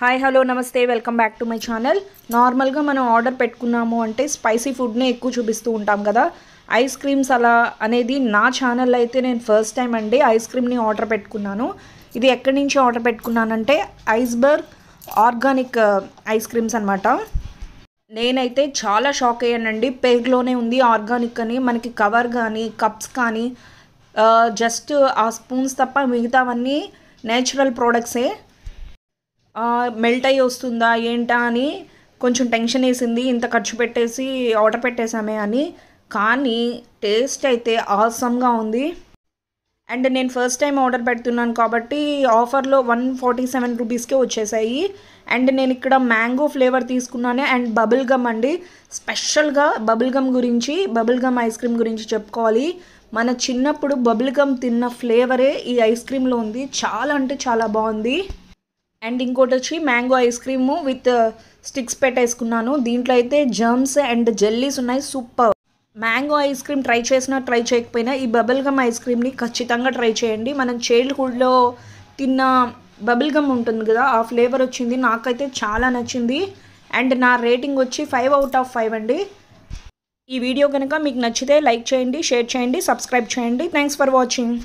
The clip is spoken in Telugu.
హాయ్ హలో నమస్తే welcome back to my channel నార్మల్గా మనం ఆర్డర్ పెట్టుకున్నాము అంటే స్పైసీ ఫుడ్నే ఎక్కువ చూపిస్తూ ఉంటాం కదా ఐస్ క్రీమ్స్ అలా అనేది నా ఛానల్ అయితే నేను ఫస్ట్ టైం అండి ఐస్ క్రీమ్ని ఆర్డర్ పెట్టుకున్నాను ఇది ఎక్కడి నుంచి ఆర్డర్ పెట్టుకున్నానంటే ఐస్బర్గ్ ఆర్గానిక్ ఐస్ క్రీమ్స్ అనమాట నేనైతే చాలా షాక్ అయ్యానండి పేర్లోనే ఉంది ఆర్గానిక్ అని మనకి కవర్ కానీ కప్స్ కానీ జస్ట్ ఆ స్పూన్స్ తప్ప మిగతావన్నీ నేచురల్ ప్రోడక్ట్సే మెల్ట్ అయ్యి వస్తుందా ఏంటా అని కొంచెం టెన్షన్ వేసింది ఇంత ఖర్చు పెట్టేసి ఆర్డర్ పెట్టేశామే అని కానీ టేస్ట్ అయితే ఆసమ్గా ఉంది అండ్ నేను ఫస్ట్ టైం ఆర్డర్ పెడుతున్నాను కాబట్టి ఆఫర్లో వన్ ఫార్టీ సెవెన్ రూపీస్కే వచ్చేసాయి అండ్ నేను ఇక్కడ మ్యాంగో ఫ్లేవర్ తీసుకున్నాను అండ్ బబుల్ గమ్ అండి స్పెషల్గా బబుల్ గమ్ గురించి బబుల్ గమ్ ఐస్ క్రీమ్ గురించి చెప్పుకోవాలి మన చిన్నప్పుడు బబుల్ గమ్ తిన్న ఫ్లేవరే ఈ ఐస్ క్రీమ్లో ఉంది చాలా అంటే చాలా బాగుంది అండ్ ఇంకోటి వచ్చి mango ice cream with uh, sticks పెట్టేసుకున్నాను దీంట్లో అయితే జర్మ్స్ అండ్ జెల్లీస్ ఉన్నాయి super mango ice cream try చేసినా ట్రై చేయకపోయినా ఈ బబుల్ గమ్ ఐస్ క్రీమ్ని ఖచ్చితంగా ట్రై చేయండి మనం చైల్డ్హుడ్లో తిన్న బబుల్ గమ్ ఉంటుంది కదా ఆ ఫ్లేవర్ వచ్చింది నాకైతే చాలా నచ్చింది అండ్ నా రేటింగ్ వచ్చి ఫైవ్ అవుట్ ఆఫ్ ఫైవ్ అండి ఈ వీడియో కనుక మీకు నచ్చితే లైక్ చేయండి షేర్ చేయండి సబ్స్క్రైబ్ చేయండి థ్యాంక్స్ ఫర్ వాచింగ్